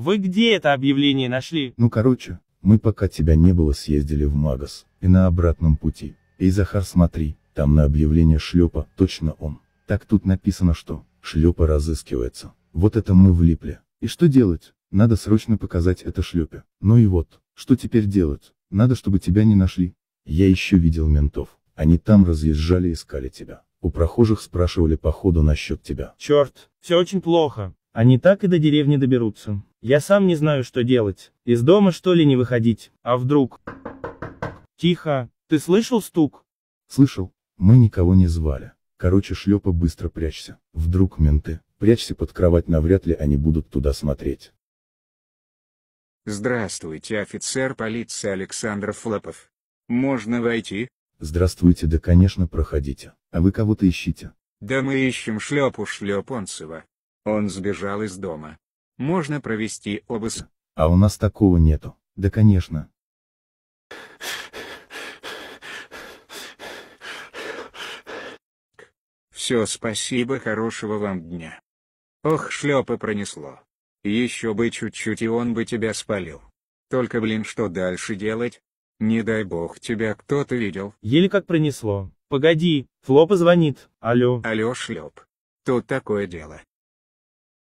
Вы где это объявление нашли? Ну короче, мы пока тебя не было съездили в Магас, и на обратном пути. Эй, Захар, смотри, там на объявление шлепа, точно он. Так тут написано, что шлепа разыскивается. Вот это мы влипли. И что делать? Надо срочно показать это шлепе. Ну и вот, что теперь делать? Надо, чтобы тебя не нашли. Я еще видел ментов. Они там разъезжали и искали тебя. У прохожих спрашивали по ходу насчет тебя. Черт, все очень плохо. Они так и до деревни доберутся. Я сам не знаю, что делать. Из дома что ли не выходить? А вдруг? Тихо. Ты слышал стук? Слышал. Мы никого не звали. Короче, шлепа, быстро прячься. Вдруг менты. Прячься под кровать, навряд ли они будут туда смотреть. Здравствуйте, офицер полиции Александр Флопов. Можно войти? Здравствуйте, да конечно, проходите. А вы кого-то ищите? Да мы ищем шлепу Шлепонцева. Он сбежал из дома можно провести обыск. А у нас такого нету. Да конечно. Все, спасибо, хорошего вам дня. Ох, шлепы пронесло. Еще бы чуть-чуть и он бы тебя спалил. Только блин, что дальше делать? Не дай бог тебя кто-то видел. Еле как пронесло. Погоди, Флопа звонит. Алло. Алло, шлеп. Тут такое дело.